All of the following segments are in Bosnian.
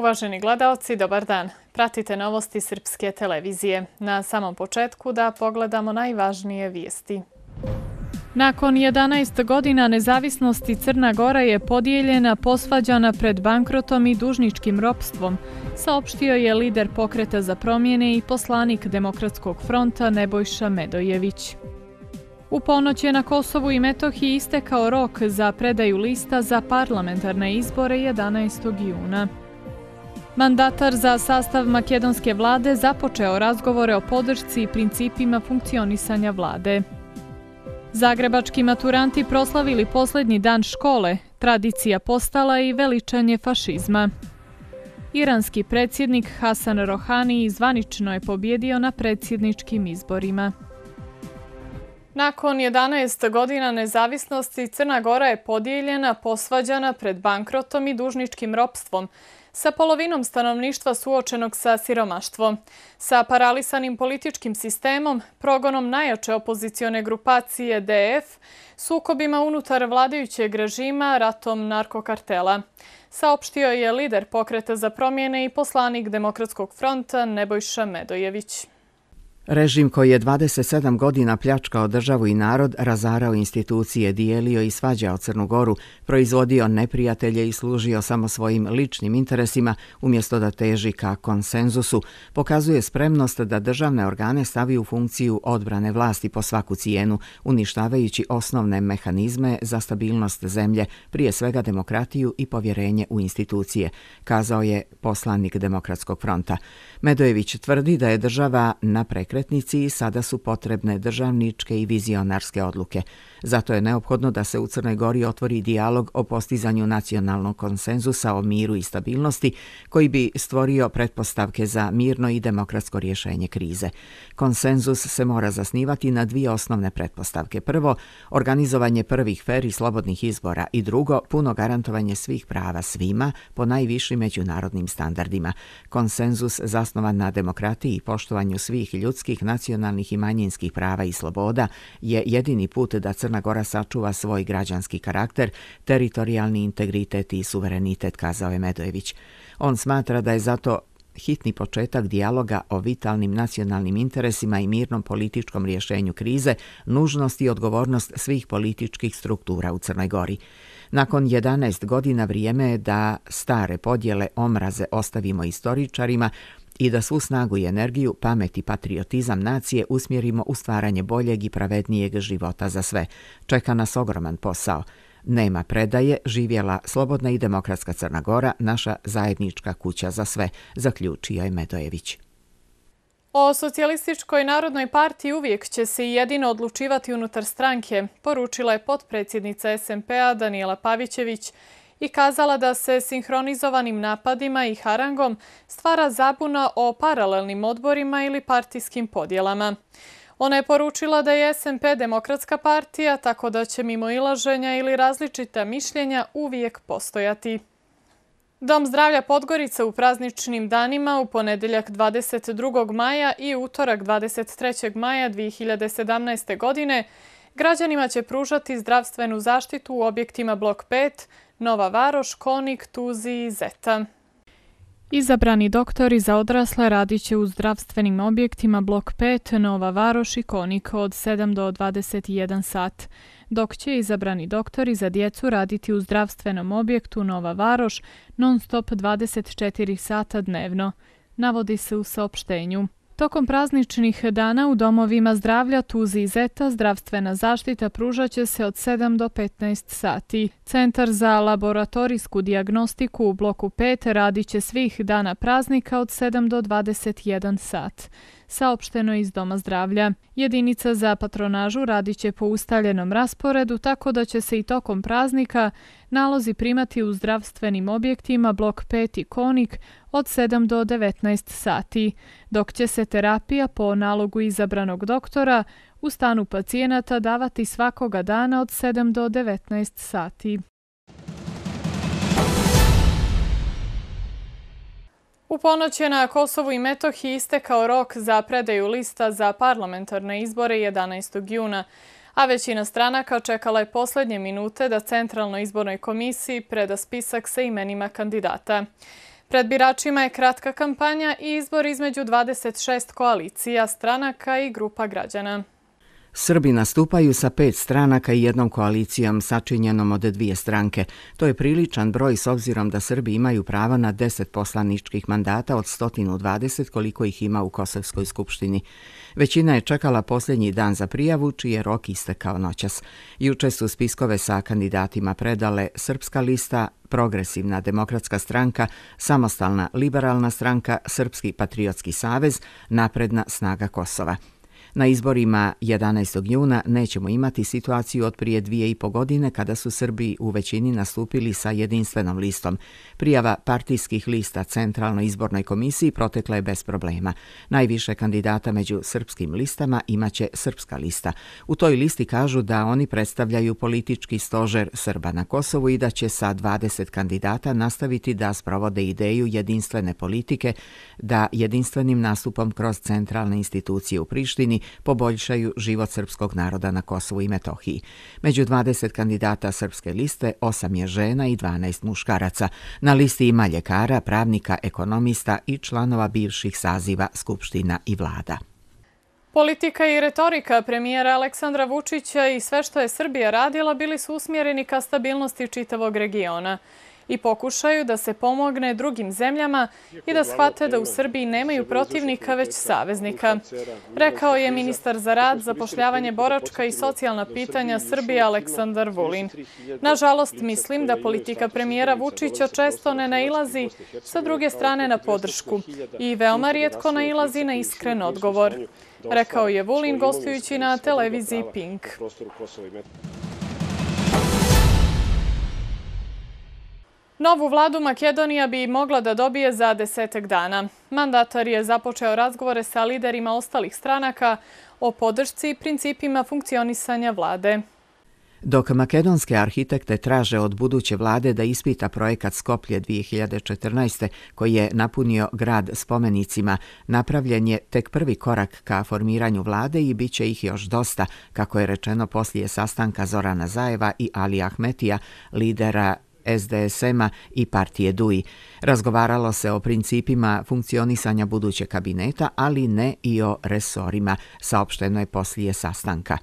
Uvaženi gledalci, dobar dan. Pratite novosti Srpske televizije. Na samom početku da pogledamo najvažnije vijesti. Nakon 11 godina nezavisnosti Crna Gora je podijeljena, posvađana pred bankrotom i dužničkim ropstvom, saopštio je lider pokreta za promjene i poslanik Demokratskog fronta Nebojša Medojević. U ponoć je na Kosovu i Metohiji istekao rok za predaju lista za parlamentarne izbore 11. juna. Mandatar za sastav makedonske vlade započeo razgovore o podršci i principima funkcionisanja vlade. Zagrebački maturanti proslavili posljednji dan škole, tradicija postala i veličanje fašizma. Iranski predsjednik Hasan Rohani zvanično je pobjedio na predsjedničkim izborima. Nakon 11 godina nezavisnosti, Crna Gora je podijeljena, posvađana pred bankrotom i dužničkim ropstvom, sa polovinom stanovništva suočenog sa siromaštvom, sa paralisanim političkim sistemom, progonom najjače opozicione grupacije DF, sukobima unutar vladajućeg režima, ratom narkokartela. Saopštio je lider pokreta za promjene i poslanik Demokratskog fronta Nebojša Medojević. Režim koji je 27 godina pljačkao državu i narod, razarao institucije, dijelio i svađao Crnu Goru, proizvodio neprijatelje i služio samo svojim ličnim interesima, umjesto da teži ka konsenzusu, pokazuje spremnost da državne organe stavi u funkciju odbrane vlasti po svaku cijenu, uništavajući osnovne mehanizme za stabilnost zemlje, prije svega demokratiju i povjerenje u institucije, kazao je poslanik Demokratskog fronta. Medojević tvrdi da je država na prekretu savjetnici i sada su potrebne državničke i vizionarske odluke. Zato je neophodno da se u Crnoj Gori otvori dijalog o postizanju nacionalnog konsenzusa o miru i stabilnosti koji bi stvorio pretpostavke za mirno i demokratsko rješenje krize. Konsenzus se mora zasnivati na dvije osnovne pretpostavke. Prvo, organizovanje prvih fer i slobodnih izbora i drugo, puno garantovanje svih prava svima po najvišim međunarodnim standardima. Konsenzus zasnovan na demokratiji i poštovanju svih ljudskih ljudskih, nacionalnih i manjinskih prava i sloboda je jedini put da Crna Gora sačuva svoj građanski karakter, teritorijalni integritet i suverenitet, kazao je Medojević. On smatra da je zato hitni početak dijaloga o vitalnim nacionalnim interesima i mirnom političkom rješenju krize, nužnost i odgovornost svih političkih struktura u Crnoj Gori. Nakon 11 godina vrijeme je da stare podjele omraze ostavimo istoričarima, i da svu snagu i energiju, pamet i patriotizam nacije usmjerimo u stvaranje boljeg i pravednijeg života za sve. Čeka nas ogroman posao. Nema predaje, živjela slobodna i demokratska Crna Gora, naša zajednička kuća za sve, zaključio je Medojević. O socijalističkoj narodnoj partiji uvijek će se jedino odlučivati unutar stranke, poručila je potpredsjednica SMP-a Daniela Pavićević i kazala da se sinhronizovanim napadima i harangom stvara zabuna o paralelnim odborima ili partijskim podjelama. Ona je poručila da je SNP demokratska partija, tako da će mimo ilaženja ili različita mišljenja uvijek postojati. Dom zdravlja Podgorica u prazničnim danima u ponedeljak 22. maja i utorak 23. maja 2017. godine građanima će pružati zdravstvenu zaštitu u objektima blok 5, Nova Varoš, Konik, Tuzi i Zeta. Izabrani doktori za odrasle radit će u zdravstvenim objektima blok 5, Nova Varoš i Konik od 7 do 21 sat, dok će izabrani doktori za djecu raditi u zdravstvenom objektu Nova Varoš non-stop 24 sata dnevno, navodi se u saopštenju. Tokom prazničnih dana u domovima zdravlja Tuzi i Zeta zdravstvena zaštita pružat će se od 7 do 15 sati. Centar za laboratorijsku diagnostiku u bloku 5 radit će svih dana praznika od 7 do 21 sat saopšteno iz Doma zdravlja. Jedinica za patronažu radiće po ustaljenom rasporedu tako da će se i tokom praznika nalozi primati u zdravstvenim objektima blok 5 i konik od 7 do 19 sati, dok će se terapija po nalogu izabranog doktora u stanu pacijenata davati svakoga dana od 7 do 19 sati. U ponoć je na Kosovu i Metohiji istekao rok za predaju lista za parlamentarne izbore 11. juna, a većina stranaka očekala je posljednje minute da Centralnoj izbornoj komisiji preda spisak sa imenima kandidata. Pred biračima je kratka kampanja i izbor između 26 koalicija, stranaka i grupa građana. Srbi nastupaju sa pet stranaka i jednom koalicijom sačinjenom od dvije stranke. To je priličan broj s obzirom da Srbi imaju prava na 10 poslaničkih mandata od 120 koliko ih ima u Kosovskoj skupštini. Većina je čekala posljednji dan za prijavu, čije je rok istekao noćas. Juče su spiskove sa kandidatima predale Srpska lista, Progresivna demokratska stranka, Samostalna liberalna stranka, Srpski patriotski savez, Napredna snaga Kosova. Na izborima 11. juna nećemo imati situaciju od prije dvije i po godine kada su Srbi u većini nastupili sa jedinstvenom listom. Prijava partijskih lista Centralnoj izbornoj komisiji protekla je bez problema. Najviše kandidata među srpskim listama imaće Srpska lista. U toj listi kažu da oni predstavljaju politički stožer Srba na Kosovu i da će sa 20 kandidata nastaviti da sprovode ideju jedinstvene politike da jedinstvenim nastupom kroz centralne institucije u Prištini poboljšaju život srpskog naroda na Kosovu i Metohiji. Među 20 kandidata srpske liste, 8 je žena i 12 muškaraca. Na listi ima ljekara, pravnika, ekonomista i članova bivših saziva Skupština i vlada. Politika i retorika premijera Aleksandra Vučića i sve što je Srbija radila bili su usmjereni ka stabilnosti čitavog regiona i pokušaju da se pomogne drugim zemljama i da shvate da u Srbiji nemaju protivnika već saveznika. Rekao je ministar za rad, zapošljavanje boračka i socijalna pitanja Srbije Aleksandar Vulin. Nažalost, mislim da politika premijera Vučića često ne nailazi sa druge strane na podršku i veoma rijetko nailazi na iskren odgovor. Rekao je Vulin gostujući na televiziji Pink. Thank you. Novu vladu Makedonija bi mogla da dobije za desetak dana. Mandatar je započeo razgovore sa liderima ostalih stranaka o podršci i principima funkcionisanja vlade. Dok makedonske arhitekte traže od buduće vlade da ispita projekat Skoplje 2014. koji je napunio grad spomenicima, napravljen je tek prvi korak ka formiranju vlade i bit će ih još dosta, kako je rečeno poslije sastanka Zorana Zajeva i Ali Ahmetija, lidera SDSM-a i partije DUI. Razgovaralo se o principima funkcionisanja budućeg kabineta, ali ne i o resorima, saopšteno je poslije sastanka.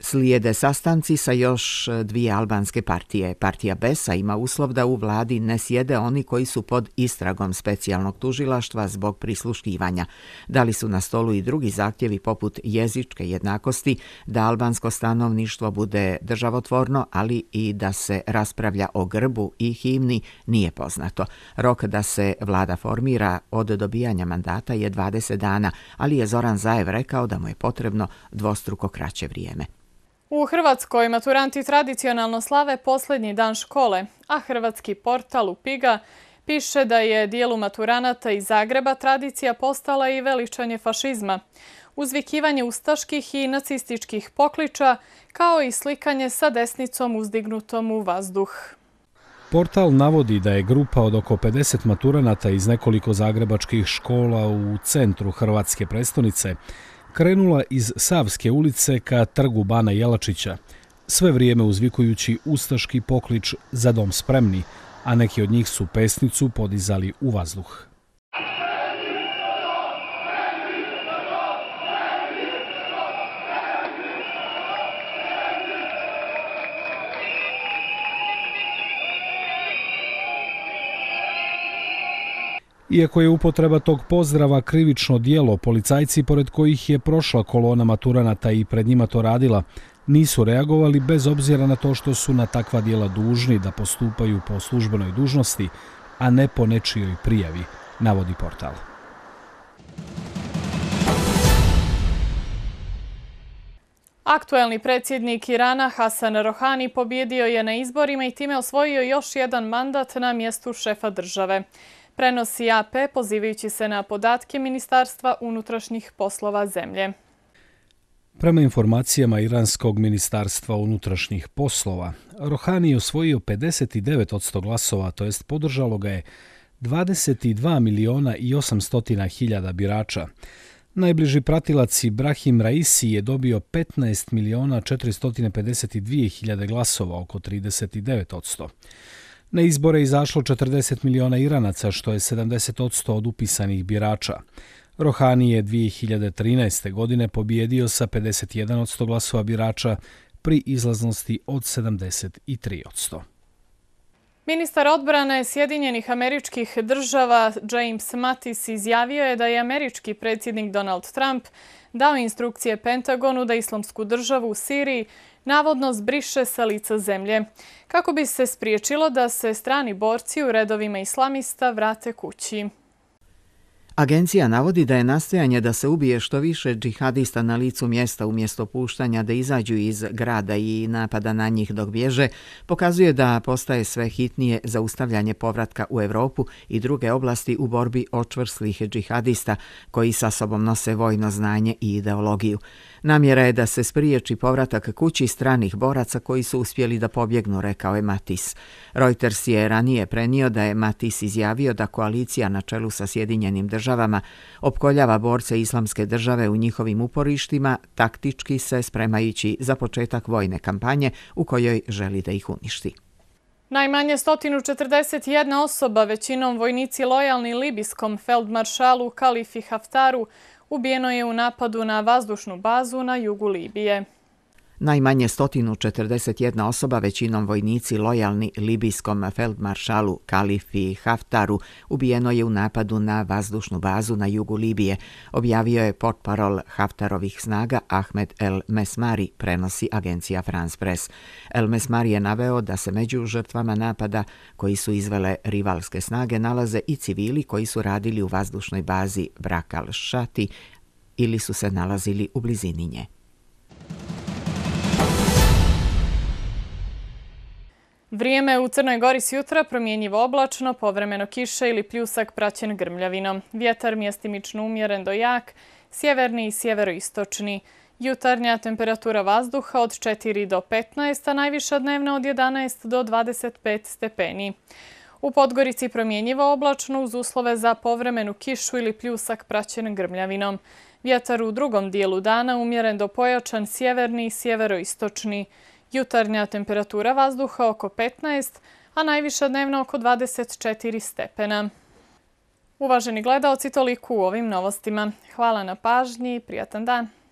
Slijede sastanci sa još e, dvije albanske partije. Partija Besa ima uslov da u vladi ne sjede oni koji su pod istragom specijalnog tužilaštva zbog prisluškivanja. Da li su na stolu i drugi zahtjevi poput jezičke jednakosti, da albansko stanovništvo bude državotvorno, ali i da se raspravlja o grbu i himni, nije poznato. Rok da se vlada formira od dobijanja mandata je 20 dana, ali je Zoran Zajev rekao da mu je potrebno dvostruko kraće vrijeme. U Hrvatskoj maturanti tradicionalno slave posljednji dan škole, a hrvatski portal Upiga piše da je dijelu maturanata iz Zagreba tradicija postala i veličanje fašizma, uzvikivanje ustaških i nacističkih pokliča, kao i slikanje sa desnicom uzdignutom u vazduh. Portal navodi da je grupa od oko 50 maturanata iz nekoliko zagrebačkih škola u centru Hrvatske prestonice krenula iz Savske ulice ka trgu Bana Jelačića, sve vrijeme uzvikujući ustaški poklič za dom spremni, a neki od njih su pesnicu podizali u vazduh. Iako je upotreba tog pozdrava krivično dijelo, policajci pored kojih je prošla kolona maturanata i pred njima to radila, nisu reagovali bez obzira na to što su na takva dijela dužni da postupaju po službenoj dužnosti, a ne po nečijoj prijavi, navodi portal. Aktuelni predsjednik Irana Hasan Rohani pobjedio je na izborima i time osvojio još jedan mandat na mjestu šefa države. predsjednik Irana Hasan Rohani pobjedio je na izborima i time osvojio još jedan mandat na mjestu šefa države prenosi AP pozivajući se na podatke Ministarstva unutrašnjih poslova zemlje. Prema informacijama Iranskog ministarstva unutrašnjih poslova, Rohani je osvojio 59% glasova, to jest podržalo ga je 22 miliona i 800 hiljada birača. Najbliži pratilac Ibrahim Raisi je dobio 15 miliona 452 hiljade glasova, oko 39%. Na izbore izašlo 40 miliona Iranaca, što je 70% od upisanih birača. Rohani je 2013. godine pobjedio sa 51% glasova birača pri izlaznosti od 73%. Ministar odbrane Sjedinjenih američkih država James Mattis izjavio je da je američki predsjednik Donald Trump dao instrukcije Pentagonu da islamsku državu u Siriji navodno zbriše sa lica zemlje, kako bi se spriječilo da se strani borci u redovima islamista vrate kući. Agencija navodi da je nastojanje da se ubije što više džihadista na licu mjesta umjesto puštanja da izađu iz grada i napada na njih dok bježe, pokazuje da postaje sve hitnije za ustavljanje povratka u Europu i druge oblasti u borbi očvrslih džihadista koji sa sobom nose vojno znanje i ideologiju. Namjera je da se spriječi povratak kući stranih boraca koji su uspjeli da pobjegnu, rekao je Matis. Reuters je ranije prenio da je Matis izjavio da koalicija na čelu sa Sjedinjenim državama državama, opkoljava borce islamske države u njihovim uporištima, taktički se spremajući za početak vojne kampanje u kojoj želi da ih uništi. Najmanje 141 osoba, većinom vojnici lojalni libijskom feldmaršalu Kalifi Haftaru, ubijeno je u napadu na vazdušnu bazu na jugu Libije. Najmanje 141 osoba, većinom vojnici lojalni libijskom feldmaršalu Kalifi Haftaru, ubijeno je u napadu na vazdušnu bazu na jugu Libije, objavio je potparol Haftarovih snaga Ahmed El Mesmari, prenosi agencija France Press. El Mesmari je naveo da se među žrtvama napada koji su izvele rivalske snage nalaze i civili koji su radili u vazdušnoj bazi Brakal Shati ili su se nalazili u blizini nje. Vrijeme u Crnoj Gori s jutra promjenjivo oblačno, povremeno kiše ili pljusak praćen grmljavinom. Vjetar mjestimično umjeren do jak, sjeverni i sjeveroistočni. Jutarnja temperatura vazduha od 4 do 15, a najviša dnevna od 11 do 25 stepeni. U Podgorici promjenjivo oblačno uz uslove za povremenu kišu ili pljusak praćen grmljavinom. Vjetar u drugom dijelu dana umjeren do pojačan sjeverni i sjeveroistočni. Jutarnja temperatura vazduha oko 15, a najviša dnevna oko 24 stepena. Uvaženi gledalci, toliko u ovim novostima. Hvala na pažnji i prijatan dan.